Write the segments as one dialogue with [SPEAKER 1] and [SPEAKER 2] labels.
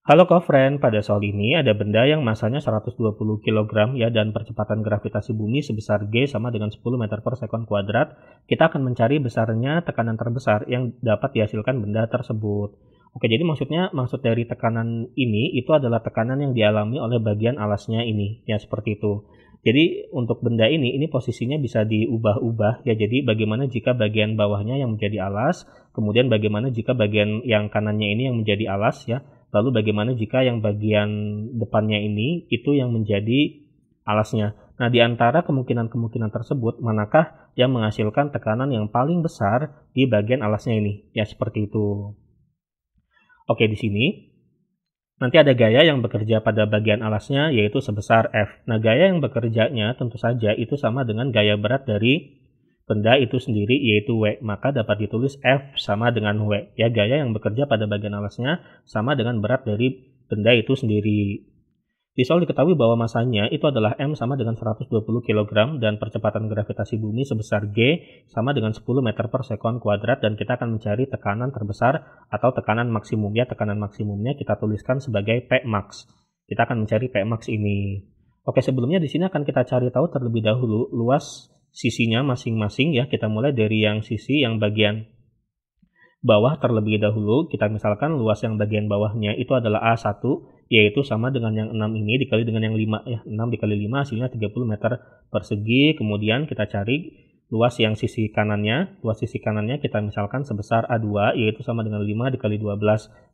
[SPEAKER 1] Halo friend. pada soal ini ada benda yang masanya 120 kg ya dan percepatan gravitasi bumi sebesar G sama dengan 10 meter per second kuadrat. Kita akan mencari besarnya tekanan terbesar yang dapat dihasilkan benda tersebut. Oke, jadi maksudnya maksud dari tekanan ini itu adalah tekanan yang dialami oleh bagian alasnya ini, ya seperti itu. Jadi untuk benda ini, ini posisinya bisa diubah-ubah ya. Jadi bagaimana jika bagian bawahnya yang menjadi alas, kemudian bagaimana jika bagian yang kanannya ini yang menjadi alas ya Lalu bagaimana jika yang bagian depannya ini itu yang menjadi alasnya? Nah, di antara kemungkinan-kemungkinan tersebut, manakah yang menghasilkan tekanan yang paling besar di bagian alasnya ini? Ya, seperti itu. Oke, di sini nanti ada gaya yang bekerja pada bagian alasnya yaitu sebesar F. Nah, gaya yang bekerjanya tentu saja itu sama dengan gaya berat dari benda itu sendiri yaitu W, maka dapat ditulis F sama dengan W. Ya, gaya yang bekerja pada bagian alasnya sama dengan berat dari benda itu sendiri. Di diketahui bahwa masanya itu adalah M sama dengan 120 kg dan percepatan gravitasi bumi sebesar G sama dengan 10 meter per sekon kuadrat dan kita akan mencari tekanan terbesar atau tekanan maksimum. Ya, tekanan maksimumnya kita tuliskan sebagai Pmax. Kita akan mencari Pmax ini. Oke, sebelumnya di sini akan kita cari tahu terlebih dahulu luas sisinya masing-masing ya. Kita mulai dari yang sisi yang bagian bawah terlebih dahulu. Kita misalkan luas yang bagian bawahnya itu adalah A1 yaitu sama dengan yang 6 ini dikali dengan yang 5 ya. 6 dikali 5 hasilnya 30 meter persegi. Kemudian kita cari luas yang sisi kanannya, luas sisi kanannya kita misalkan sebesar A2 yaitu sama dengan 5 dikali 12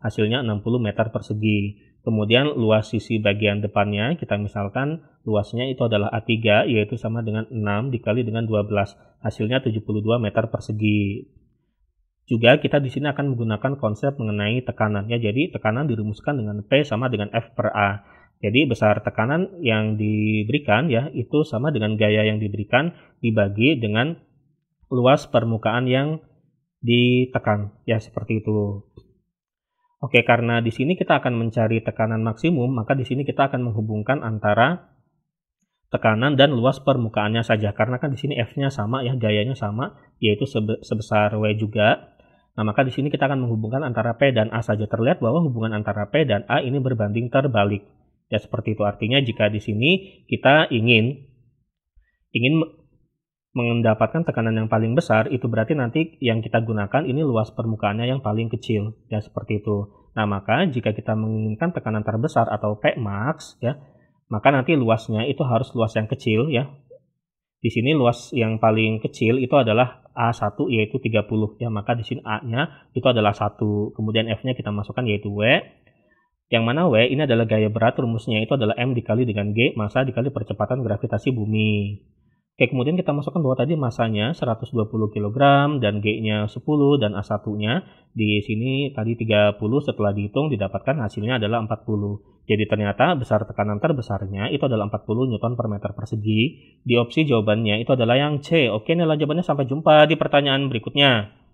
[SPEAKER 1] hasilnya 60 meter persegi. Kemudian luas sisi bagian depannya kita misalkan luasnya itu adalah A3 yaitu sama dengan 6 dikali dengan 12. Hasilnya 72 meter persegi. Juga kita di sini akan menggunakan konsep mengenai tekanan, ya. Jadi tekanan dirumuskan dengan P sama dengan F per A. Jadi besar tekanan yang diberikan ya itu sama dengan gaya yang diberikan dibagi dengan luas permukaan yang ditekan ya seperti itu. Oke, karena di sini kita akan mencari tekanan maksimum, maka di sini kita akan menghubungkan antara tekanan dan luas permukaannya saja. Karena kan di sini F-nya sama ya, gayanya sama, yaitu sebesar W juga. Nah, maka di sini kita akan menghubungkan antara P dan A saja. Terlihat bahwa hubungan antara P dan A ini berbanding terbalik. Ya, seperti itu. Artinya jika di sini kita ingin ingin mendapatkan tekanan yang paling besar itu berarti nanti yang kita gunakan ini luas permukaannya yang paling kecil ya seperti itu. Nah, maka jika kita menginginkan tekanan terbesar atau max ya, maka nanti luasnya itu harus luas yang kecil ya. Di sini luas yang paling kecil itu adalah A1 yaitu 30 ya, maka di sini A-nya itu adalah 1. Kemudian F-nya kita masukkan yaitu W yang mana W ini adalah gaya berat rumusnya itu adalah M dikali dengan G masa dikali percepatan gravitasi bumi Oke, kemudian kita masukkan bahwa tadi masanya 120 kg dan G-nya 10 dan A1-nya di sini tadi 30 setelah dihitung didapatkan hasilnya adalah 40. Jadi ternyata besar tekanan terbesarnya itu adalah 40 Newton per meter persegi. Di opsi jawabannya itu adalah yang C. Oke, nilai jawabannya sampai jumpa di pertanyaan berikutnya.